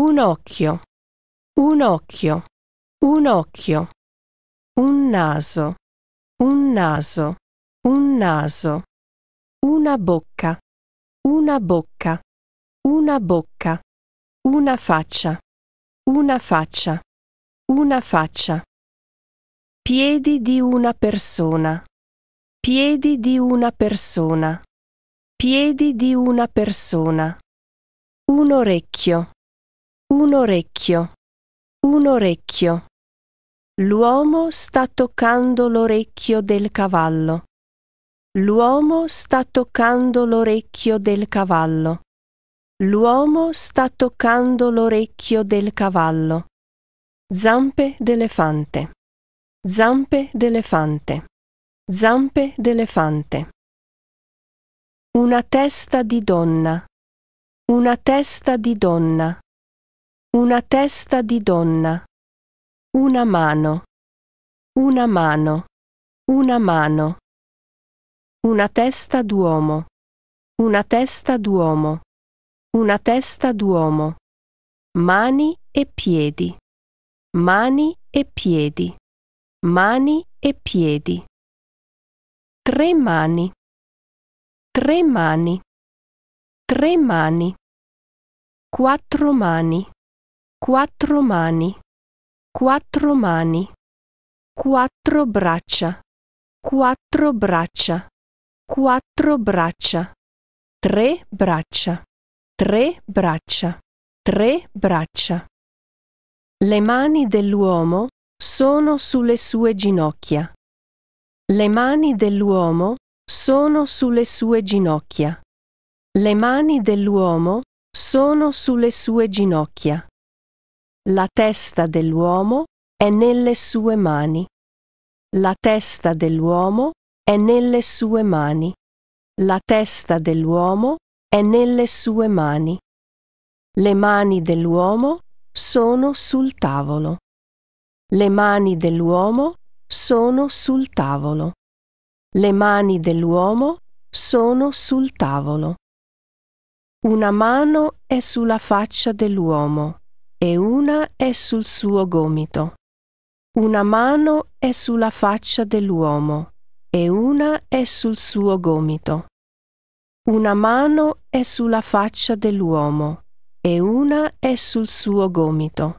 Un occhio, un occhio, un occhio. Un naso, un naso, un naso. Una bocca, una bocca, una bocca. Una faccia, una faccia, una faccia. Piedi di una persona, piedi di una persona, piedi di una persona. Un orecchio, un orecchio. Un orecchio. L'uomo sta toccando l'orecchio del cavallo. L'uomo sta toccando l'orecchio del cavallo. L'uomo sta toccando l'orecchio del cavallo. Zampe d'elefante. Zampe d'elefante. Zampe d'elefante. Una testa di donna. Una testa di donna. Una testa di donna. Una mano. Una mano. Una mano. Una testa d'uomo. Una testa d'uomo. Una testa d'uomo. Mani e piedi. Mani e piedi. Mani e piedi. Tre mani. Tre mani. Tre mani. Quattro mani Quattro mani. Quattro mani. Quattro braccia. Quattro braccia. Quattro braccia. Tre braccia. Tre braccia. Tre braccia. Le mani dell'uomo sono sulle sue ginocchia. Le mani dell'uomo sono sulle sue ginocchia. Le mani dell'uomo sono sulle sue ginocchia. La testa dell'uomo è nelle sue mani. La testa dell'uomo è nelle sue mani. La testa dell'uomo è nelle sue mani. Le mani dell'uomo sono sul tavolo. Le mani dell'uomo sono sul tavolo. Le mani dell'uomo sono sul tavolo. Una mano è sulla faccia dell'uomo e una è sul suo gomito. Una mano è sulla faccia dell'uomo e una è sul suo gomito. Una mano è sulla faccia dell'uomo e una è sul suo gomito.